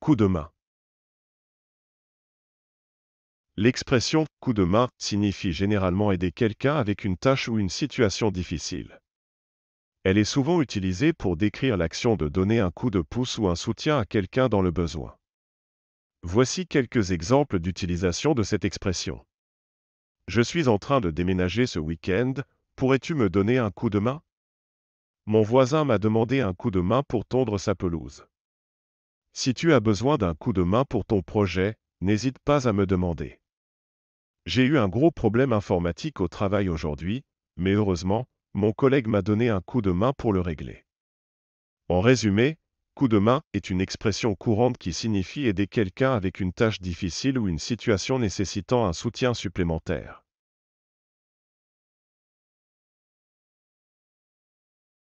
coup de main. L'expression coup de main signifie généralement aider quelqu'un avec une tâche ou une situation difficile. Elle est souvent utilisée pour décrire l'action de donner un coup de pouce ou un soutien à quelqu'un dans le besoin. Voici quelques exemples d'utilisation de cette expression. Je suis en train de déménager ce week-end, pourrais-tu me donner un coup de main Mon voisin m'a demandé un coup de main pour tondre sa pelouse. Si tu as besoin d'un coup de main pour ton projet, n'hésite pas à me demander. J'ai eu un gros problème informatique au travail aujourd'hui, mais heureusement, mon collègue m'a donné un coup de main pour le régler. En résumé, coup de main est une expression courante qui signifie aider quelqu'un avec une tâche difficile ou une situation nécessitant un soutien supplémentaire.